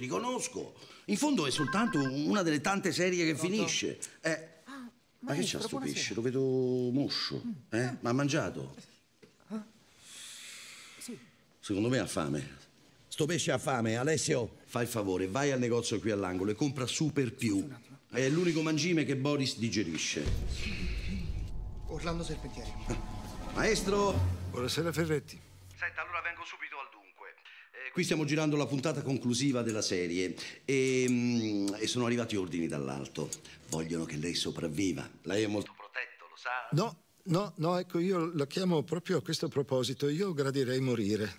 riconosco. In fondo è soltanto una delle tante serie che Pronto? finisce. Eh, ah, ma che c'ha sto pesce? Lo vedo moscio. Mm. Eh? Ah. Ma ha mangiato? Ah. Sì. Secondo me ha fame. Sto pesce ha fame, Alessio. Fai il favore, vai al negozio qui all'angolo e compra Super Più. È l'unico mangime che Boris digerisce. Orlando Serpentieri. Ah. Maestro! Buonasera Ferretti. Aspetta, allora vengo subito al dunque. Eh, qui stiamo girando la puntata conclusiva della serie e, mm, e sono arrivati ordini dall'alto. Vogliono che lei sopravviva. Lei è molto protetto, lo sa? No, no, no, ecco, io la chiamo proprio a questo proposito. Io gradirei morire.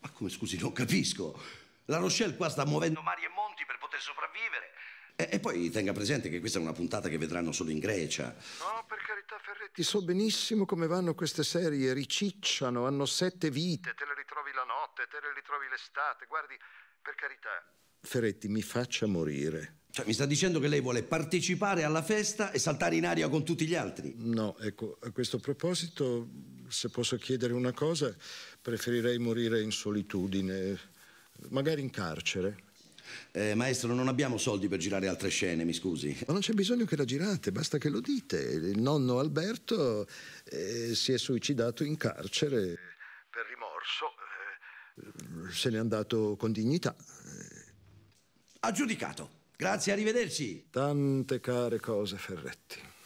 Ma come, scusi, non capisco. La Rochelle qua sta muovendo mari e monti per poter sopravvivere. E, poi tenga presente che questa è una puntata che vedranno solo in Grecia. No, per carità, Ferretti, so benissimo come vanno queste serie. Ricicciano, hanno sette vite, te le ritrovi la notte, te le ritrovi l'estate. Guardi, per carità. Ferretti, mi faccia morire. Cioè, mi sta dicendo che lei vuole partecipare alla festa e saltare in aria con tutti gli altri? No, ecco, a questo proposito, se posso chiedere una cosa, preferirei morire in solitudine, magari in carcere. Eh, maestro, non abbiamo soldi per girare altre scene, mi scusi. Ma non c'è bisogno che la girate, basta che lo dite. Il nonno Alberto eh, si è suicidato in carcere per rimorso. Eh, se n'è andato con dignità. Aggiudicato. Grazie, arrivederci. Tante care cose, Ferretti.